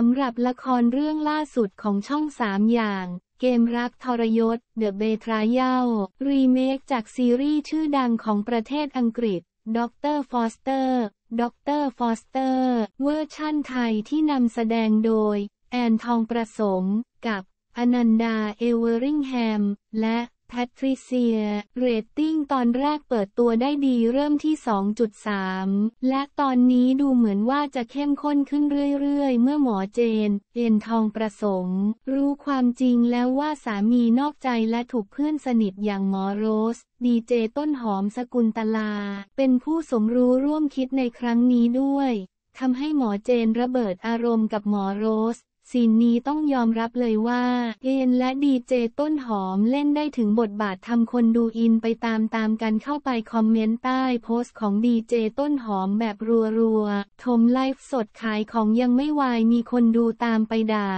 สำหรับละครเรื่องล่าสุดของช่องสามอย่าง เกมรักทรยศเดอะเบทราเยลรีเมคจากซีรีส์ชื่อดังของประเทศอังกฤษด็อกเตอร์ฟอสเตอร์ด็อกเตอร์ฟอสเตอร์ เวอร์ชั่นไทยที่นำแสดงโดย แอนทองประสงค์กับอนันดาเอเวอริงแฮม และแพทริเซีย เรตติ้งตอนแรกเปิดตัวได้ดีเริ่มที่ 2.3 และตอนนี้ดูเหมือนว่าจะเข้มข้นขึ้นเรื่อยๆ เมื่อหมอเจนเอ็นทองประสงค์ รู้ความจริงแล้วว่าสามีนอกใจและถูกเพื่อนสนิทอย่างหมอโรส ดีเจต้นหอมสกุลตลา เป็นผู้สมรู้ร่วมคิดในครั้งนี้ด้วยทำให้หมอเจนระเบิดอารมณ์กับหมอโรสซีนนี้ต้องยอมรับเลยว่า เอ็นและดีเจต้นหอมเล่นได้ถึงบทบาททำคนดูอินไปตามตามกันเข้าไป คอมเมนต์ใต้โพสต์ของดีเจต้นหอมแบบรัวๆทมไลฟ์สดขายของยังไม่วายมีคนดูตามไปด่า